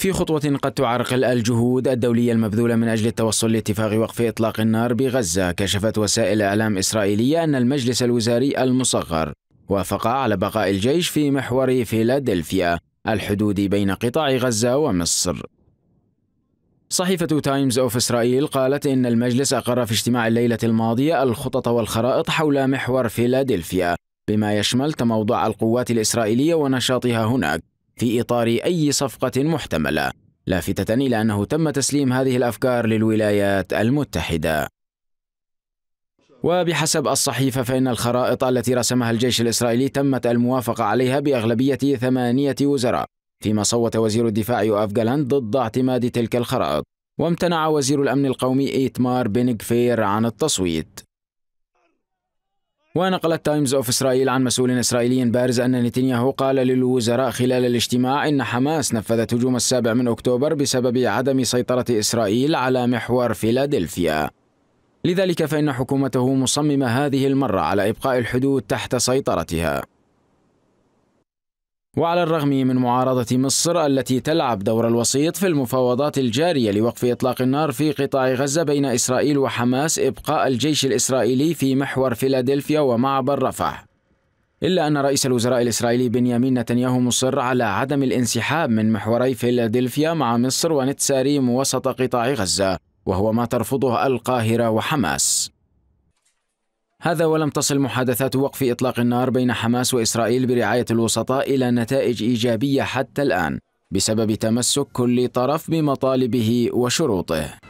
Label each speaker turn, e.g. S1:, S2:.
S1: في خطوة قد تعرقل الجهود الدولية المبذولة من أجل التوصل لاتفاق وقف إطلاق النار بغزة كشفت وسائل إعلام إسرائيلية أن المجلس الوزاري المصغر وافق على بقاء الجيش في محور فيلادلفيا الحدود بين قطاع غزة ومصر صحيفة تايمز أوف إسرائيل قالت إن المجلس أقر في اجتماع الليلة الماضية الخطط والخرائط حول محور فيلادلفيا بما يشمل تموضع القوات الإسرائيلية ونشاطها هناك في إطار أي صفقة محتملة لافتة إلى أنه تم تسليم هذه الأفكار للولايات المتحدة وبحسب الصحيفة فإن الخرائط التي رسمها الجيش الإسرائيلي تمت الموافقة عليها بأغلبية ثمانية وزراء فيما صوت وزير الدفاع يؤف جالاند ضد اعتماد تلك الخرائط وامتنع وزير الأمن القومي إيتمار بن عن التصويت ونقلت تايمز اوف اسرائيل عن مسؤول اسرائيلي بارز ان نتنياهو قال للوزراء خلال الاجتماع ان حماس نفذت هجوم السابع من اكتوبر بسبب عدم سيطره اسرائيل على محور فيلادلفيا. لذلك فان حكومته مصممه هذه المره على ابقاء الحدود تحت سيطرتها. وعلى الرغم من معارضة مصر التي تلعب دور الوسيط في المفاوضات الجارية لوقف إطلاق النار في قطاع غزة بين إسرائيل وحماس إبقاء الجيش الإسرائيلي في محور فيلادلفيا ومعبر رفح إلا أن رئيس الوزراء الإسرائيلي بنيامين نتنياهو مصر على عدم الانسحاب من محوري فيلادلفيا مع مصر ونتساريم وسط قطاع غزة وهو ما ترفضه القاهرة وحماس هذا ولم تصل محادثات وقف إطلاق النار بين حماس وإسرائيل برعاية الوسطاء إلى نتائج إيجابية حتى الآن بسبب تمسك كل طرف بمطالبه وشروطه